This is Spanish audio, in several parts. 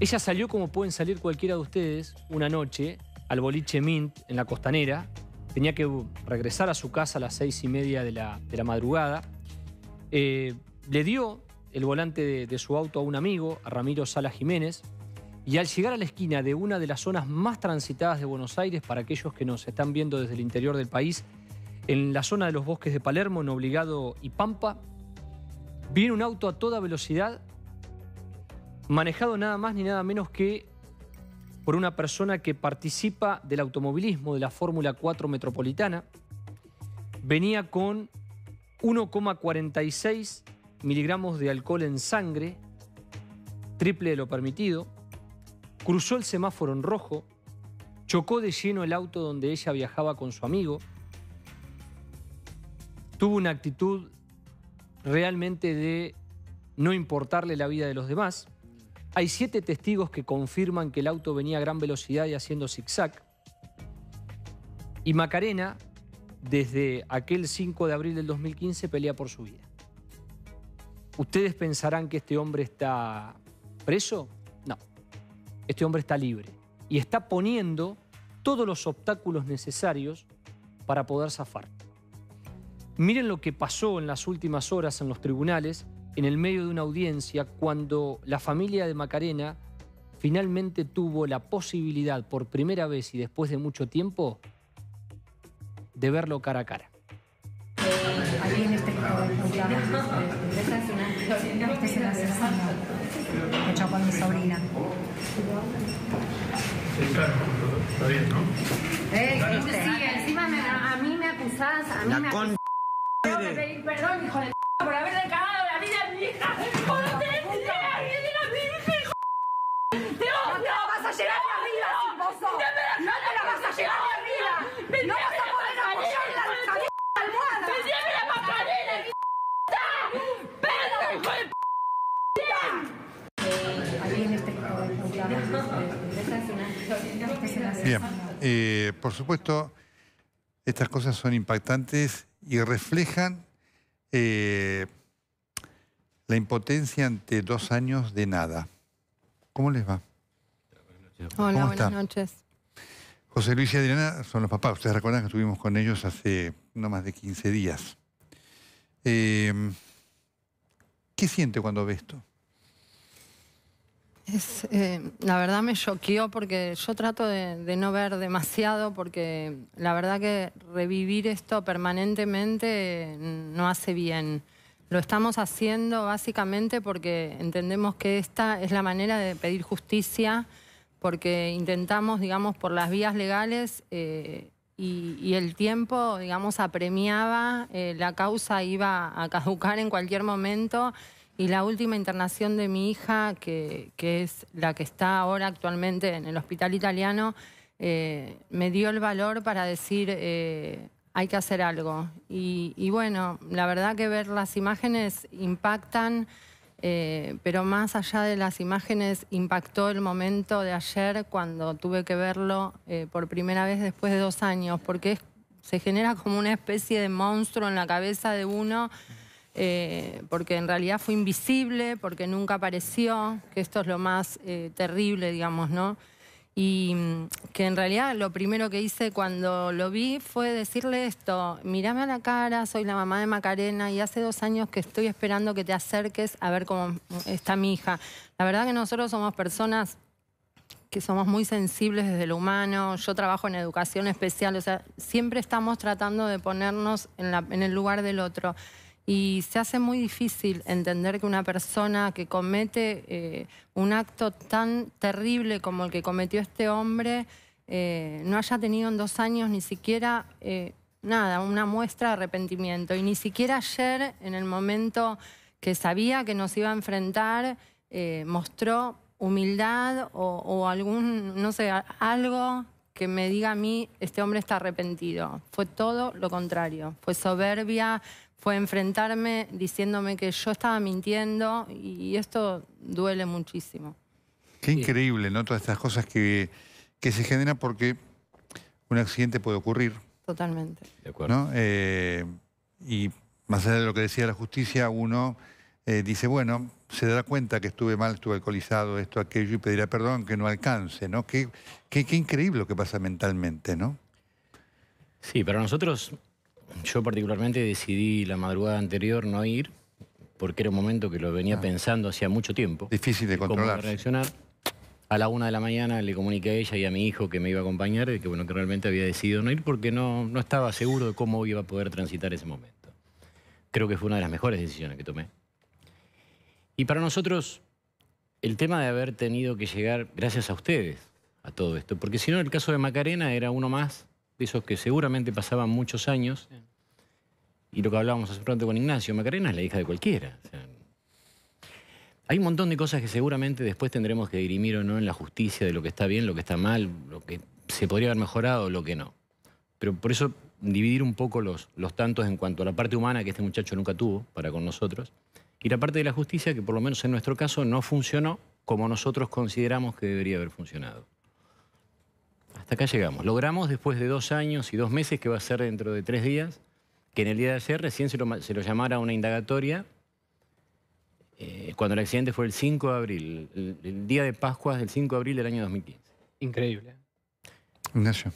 Ella salió como pueden salir cualquiera de ustedes una noche al boliche Mint en la costanera. Tenía que regresar a su casa a las seis y media de la, madrugada. Eh, le dio el volante de, su auto a un amigo, a Ramiro Sala Jiménez, y al llegar a la esquina de una de las zonas más transitadas de Buenos Aires, para aquellos que nos están viendo desde el interior del país, en la zona de los bosques de Palermo, en Obligado y Pampa, viene un auto a toda velocidad manejado nada más ni nada menos que por una persona que participa del automovilismo de la Fórmula 4 Metropolitana, venía con 1,46 miligramos de alcohol en sangre, triple de lo permitido, cruzó el semáforo en rojo, chocó de lleno el auto donde ella viajaba con su amigo, tuvo una actitud realmente de no importarle la vida de los demás, hay siete testigos que confirman que el auto venía a gran velocidad y haciendo zigzag. Y Macarena, desde aquel 5 de abril del 2015, pelea por su vida. ¿Ustedes pensarán que este hombre está preso? No. Este hombre está libre y está poniendo todos los obstáculos necesarios para poder zafar. Miren lo que pasó en las últimas horas en los tribunales en el medio de una audiencia cuando la familia de Macarena finalmente tuvo la posibilidad por primera vez y después de mucho tiempo de verlo cara a cara. Aquí en este es con mi sobrina. está bien, ¿no? sí, encima me, a mí me acusás, a mí la me acusás. perdón, hijo de por haber Bien, eh, por supuesto, estas cosas son impactantes y reflejan eh, la impotencia ante dos años de nada. ¿Cómo les va? Hola, buenas noches. José Luis y Adriana son los papás. Ustedes recuerdan que estuvimos con ellos hace no más de 15 días. Eh, ¿Qué siente cuando ve esto? Eh, la verdad me choqueó porque yo trato de, no ver demasiado porque la verdad que revivir esto permanentemente mm, no hace bien. Lo estamos haciendo básicamente porque entendemos que esta es la manera de pedir justicia, porque intentamos, digamos, por las vías legales eh, y, el tiempo, digamos, apremiaba, eh, la causa iba a caducar en cualquier momento y la última internación de mi hija, que, es la que está ahora actualmente en el hospital italiano, eh, me dio el valor para decir, eh, hay que hacer algo. Y, bueno, la verdad que ver las imágenes impactan, eh, pero más allá de las imágenes, impactó el momento de ayer cuando tuve que verlo por primera vez después de dos años, porque se genera como una especie de monstruo en la cabeza de uno eh, porque en realidad fue invisible, porque nunca apareció, que esto es lo más eh, terrible, digamos, ¿no? Y mm, que en realidad lo primero que hice cuando lo vi fue decirle esto, mirame a la cara, soy la mamá de Macarena y hace dos años que estoy esperando que te acerques a ver cómo está mi hija. La verdad que nosotros somos personas que somos muy sensibles desde lo humano, yo trabajo en educación especial, o sea, siempre estamos tratando de ponernos en, en el lugar del otro y se hace muy difícil entender que una persona que comete eh, un acto tan terrible como el que cometió este hombre eh, no haya tenido en dos años ni siquiera eh, nada, una muestra de arrepentimiento. Y ni siquiera ayer, en el momento que sabía que nos iba a enfrentar, mostró humildad o, o algún, no sé, algo que me diga a mí, este hombre está arrepentido. Fue todo lo contrario. Fue soberbia, fue enfrentarme diciéndome que yo estaba mintiendo y esto duele muchísimo. Qué increíble, ¿no? Todas estas cosas que, se generan porque un accidente puede ocurrir. Totalmente. De acuerdo. Eh, y más allá de lo que decía la justicia, uno eh, dice, bueno, se dará cuenta que estuve mal, estuve alcoholizado, esto, aquello, y pedirá perdón, que no alcance, ¿no? Qué, qué, increíble lo que pasa mentalmente, ¿no? Sí, pero nosotros yo particularmente decidí la madrugada anterior no ir, porque era un momento que lo venía ah. pensando hacía mucho tiempo. Difícil de controlar. reaccionar. A la una de la mañana le comuniqué a ella y a mi hijo que me iba a acompañar, y que bueno, que realmente había decidido no ir porque no, no estaba seguro de cómo iba a poder transitar ese momento. Creo que fue una de las mejores decisiones que tomé. Y para nosotros, el tema de haber tenido que llegar, gracias a ustedes, a todo esto, porque si no, el caso de Macarena era uno más de esos que seguramente pasaban muchos años. Y lo que hablábamos hace pronto con Ignacio, Macarena es la hija de cualquiera. hay un montón de cosas que seguramente después tendremos que dirimir o no en la justicia de lo que está bien, lo que está mal, lo que se podría haber mejorado, lo que no. Pero por eso dividir un poco los, los tantos en cuanto a la parte humana que este muchacho nunca tuvo para con nosotros y la parte de la justicia que por lo menos en nuestro caso no funcionó como nosotros consideramos que debería haber funcionado. Hasta acá llegamos. Logramos después de dos años y dos meses, que va a ser dentro de tres días, que en el día de ayer recién se lo, llamara una indagatoria, eh, cuando el accidente fue el 5 de abril, el, día de Pascuas del 5 de abril del año 2015. Increíble. Ignacio.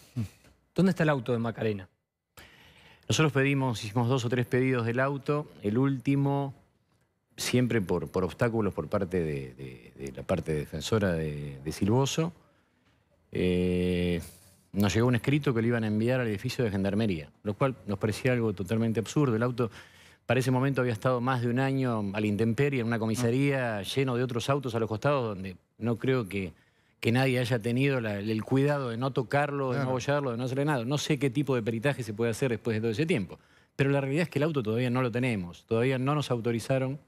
¿Dónde está el auto de Macarena? Nosotros pedimos, hicimos dos o tres pedidos del auto. El último, siempre por, obstáculos por parte de, la parte defensora de, de Silboso. Eh, nos llegó un escrito que le iban a enviar al edificio de Gendarmería, lo cual nos parecía algo totalmente absurdo. El auto para ese momento había estado más de un año al la intemperie, en una comisaría lleno de otros autos a los costados, donde no creo que, que nadie haya tenido el cuidado de no tocarlo, de no abollarlo, de no hacerle nada. No sé qué tipo de peritaje se puede hacer después de todo ese tiempo. Pero la realidad es que el auto todavía no lo tenemos. Todavía no nos autorizaron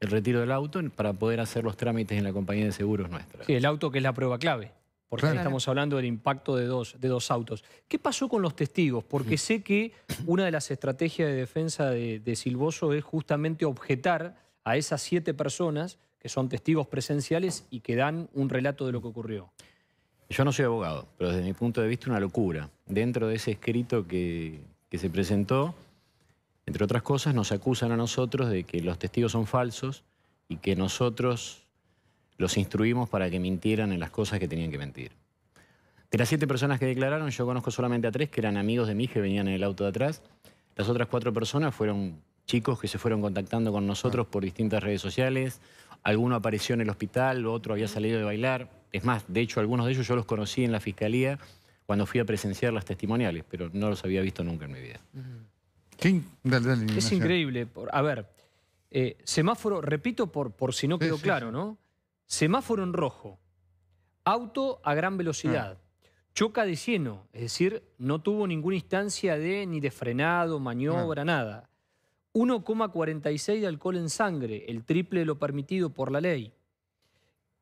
el retiro del auto para poder hacer los trámites en la compañía de seguros nuestra. Sí, el auto que es la prueba clave porque estamos hablando del impacto de dos, de dos autos. ¿Qué pasó con los testigos? Porque sé que una de las estrategias de defensa de, Silboso es justamente objetar a esas siete personas que son testigos presenciales y que dan un relato de lo que ocurrió. Yo no soy abogado, pero desde mi punto de vista una locura. Dentro de ese escrito que se presentó, entre otras cosas, nos acusan a nosotros de que los testigos son falsos y que nosotros los instruimos para que mintieran en las cosas que tenían que mentir. De las siete personas que declararon, yo conozco solamente a tres que eran amigos de mí que venían en el auto de atrás. Las otras cuatro personas fueron chicos que se fueron contactando con nosotros por distintas redes sociales. Alguno apareció en el hospital, otro había salido de bailar. Es más, de hecho, algunos de ellos yo los conocí en la fiscalía cuando fui a presenciar las testimoniales, pero no los había visto nunca en mi vida. es increíble. A ver, eh, semáforo, repito por, si no quedó claro, ¿no? Semáforo en rojo. Auto a gran velocidad. Mm. Choca de lleno, es decir, no tuvo ninguna instancia de ni de frenado, maniobra, mm. nada. 1,46 de alcohol en sangre, el triple de lo permitido por la ley.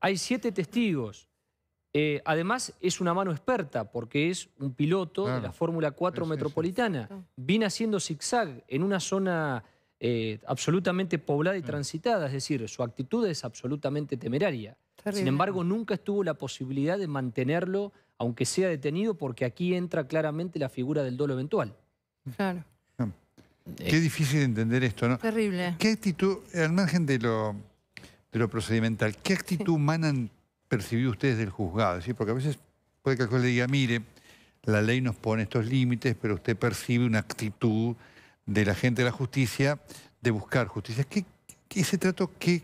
Hay siete testigos. Eh, además, es una mano experta porque es un piloto de la ah, Fórmula 4 metropolitana. Viene haciendo zigzag en una zona eh, absolutamente poblada y mm. transitada, es decir, su actitud es absolutamente temeraria. Sin embargo, nunca estuvo la posibilidad de mantenerlo, aunque sea detenido, porque aquí entra claramente la figura del dolo eventual. Claro. Eh. Qué difícil entender esto, ¿no? Terrible. ¿Qué actitud, al margen de lo, procedimental, qué actitud manan humana han ustedes del juzgado? ¿Sí? Porque a veces puede que el juez le diga, mire, la ley nos pone estos límites, pero usted percibe una actitud de la gente de la justicia de buscar justicia. ¿Qué, ese trato qué,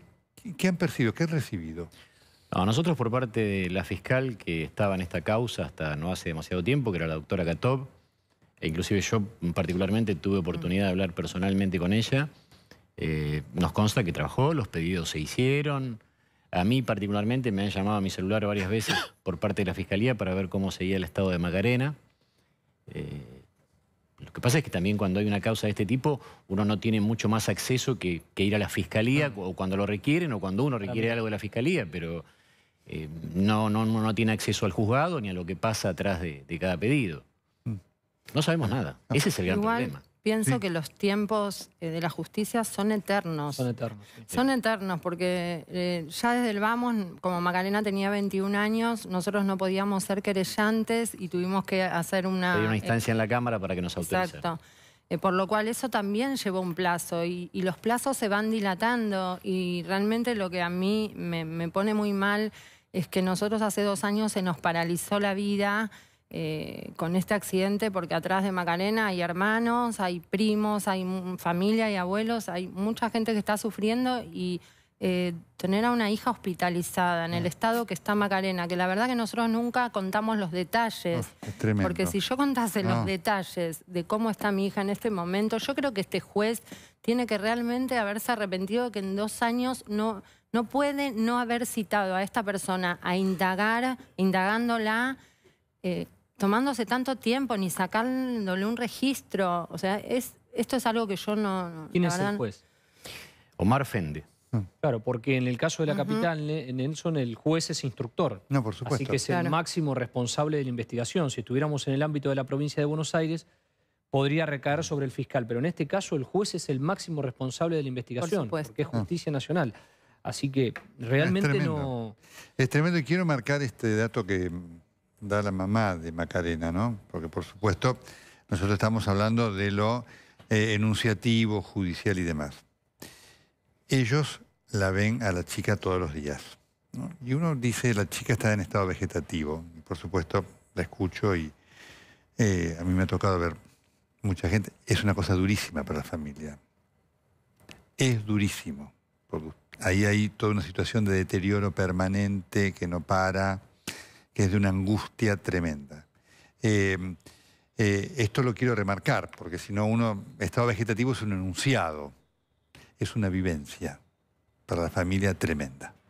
han percibido, qué han recibido? A nosotros por parte de la fiscal que estaba en esta causa hasta no hace demasiado tiempo, que era la doctora Katov, e inclusive yo particularmente tuve oportunidad de hablar personalmente con ella, eh, nos consta que trabajó, los pedidos se hicieron. A mí particularmente me han llamado a mi celular varias veces por parte de la Fiscalía para ver cómo seguía el estado de Macarena. Eh, lo que pasa es que también cuando hay una causa de este tipo, uno no tiene mucho más acceso que, ir a la fiscalía, o cuando lo requieren, o cuando uno requiere algo de la fiscalía, pero eh, no, no, no tiene acceso al juzgado ni a lo que pasa atrás de, cada pedido. Mm. No sabemos nada. Ah. Ese es el gran problema pienso que los tiempos eh, de la justicia son eternos. Son eternos. Son eternos, porque eh, ya desde el vamos, como Magdalena tenía 21 años, nosotros no podíamos ser querellantes y tuvimos que hacer una... una eh, instancia en la Cámara para que nos autorice. Exacto. por lo cual eso también llevó un plazo y, los plazos se van dilatando y realmente lo que a mí me, me, pone muy mal es que nosotros hace dos años se nos paralizó la vida eh, con este accidente, porque atrás de Macarena hay hermanos, hay primos, hay familia y abuelos, hay mucha gente que está sufriendo y eh, tener a una hija hospitalizada en el mm. estado que está Macarena, que la verdad que nosotros nunca contamos los detalles, porque si yo contase los detalles de cómo está mi hija en este momento, yo creo que este juez tiene que realmente haberse arrepentido de que en dos años no, no puede no haber citado a esta persona a indagar, indagándola. Eh, tomándose tanto tiempo ni sacándole un registro. O sea, es, esto es algo que yo no... ¿Quién es el juez? Omar Fende. Ah. Claro, porque en el caso de la capital, Nelson, el juez es instructor. No, por supuesto. Así que es el máximo responsable de la investigación. Si estuviéramos en el ámbito de la provincia de Buenos Aires, podría recaer sobre el fiscal. Pero en este caso, el juez es el máximo responsable de la investigación, por porque es ah. justicia nacional. Así que realmente no... Es tremendo y quiero marcar este dato que da la mamá de Macarena, ¿no? Porque por supuesto nosotros estamos hablando de lo eh, enunciativo, judicial y demás. Ellos la ven a la chica todos los días. Y uno dice, la chica está en estado vegetativo. por supuesto la escucho y eh, a mí me ha tocado ver mucha gente. Es una cosa durísima para la familia. Es durísimo. ahí hay toda una situación de deterioro permanente que no para es de una angustia tremenda. Em, eh, esto lo quiero remarcar, porque si no uno, estado vegetativo es un enunciado, es una vivencia para la familia tremenda.